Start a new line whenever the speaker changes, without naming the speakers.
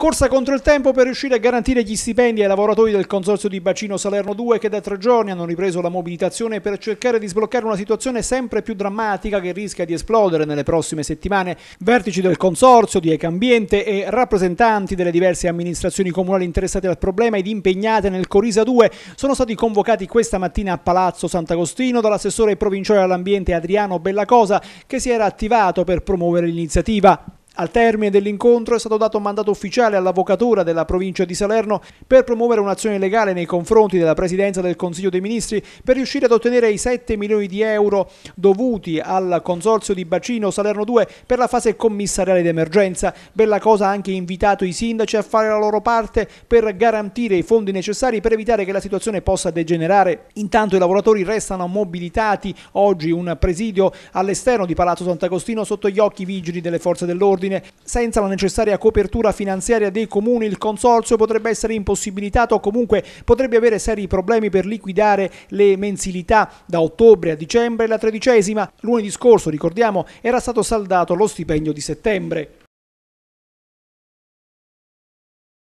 Corsa contro il tempo per riuscire a garantire gli stipendi ai lavoratori del Consorzio di Bacino Salerno 2 che da tre giorni hanno ripreso la mobilitazione per cercare di sbloccare una situazione sempre più drammatica che rischia di esplodere nelle prossime settimane. Vertici del Consorzio, di Ecambiente e rappresentanti delle diverse amministrazioni comunali interessate al problema ed impegnate nel Corisa 2 sono stati convocati questa mattina a Palazzo Sant'Agostino dall'assessore provinciale all'ambiente Adriano Bellacosa che si era attivato per promuovere l'iniziativa. Al termine dell'incontro è stato dato un mandato ufficiale all'Avvocatura della provincia di Salerno per promuovere un'azione legale nei confronti della Presidenza del Consiglio dei Ministri per riuscire ad ottenere i 7 milioni di euro dovuti al Consorzio di Bacino Salerno 2 per la fase commissariale d'emergenza. Bella cosa ha anche invitato i sindaci a fare la loro parte per garantire i fondi necessari per evitare che la situazione possa degenerare. Intanto i lavoratori restano mobilitati, oggi un presidio all'esterno di Palazzo Sant'Agostino sotto gli occhi vigili delle forze dell'ordine ordine. Senza la necessaria copertura finanziaria dei comuni il consorzio potrebbe essere impossibilitato o comunque potrebbe avere seri problemi per liquidare le mensilità da ottobre a dicembre la tredicesima. Lunedì scorso, ricordiamo, era stato saldato lo stipendio di settembre.